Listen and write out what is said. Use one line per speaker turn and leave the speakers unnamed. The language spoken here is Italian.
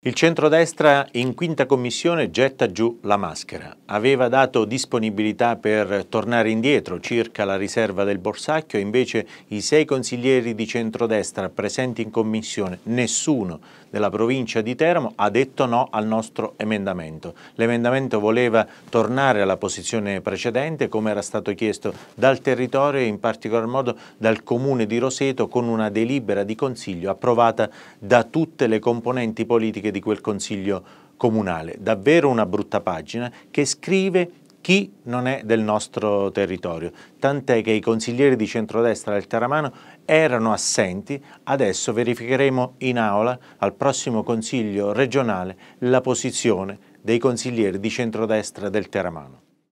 Il centrodestra in quinta commissione getta giù la maschera. Aveva dato disponibilità per tornare indietro circa la riserva del Borsacchio, invece i sei consiglieri di centrodestra presenti in commissione, nessuno della provincia di Teramo, ha detto no al nostro emendamento. L'emendamento voleva tornare alla posizione precedente, come era stato chiesto dal territorio e in particolar modo dal comune di Roseto, con una delibera di consiglio approvata da tutte le componenti politiche politiche di quel Consiglio comunale. Davvero una brutta pagina che scrive chi non è del nostro territorio. Tant'è che i consiglieri di centrodestra del Taramano erano assenti, adesso verificheremo in aula al prossimo Consiglio regionale la posizione dei consiglieri di centrodestra del Teramano.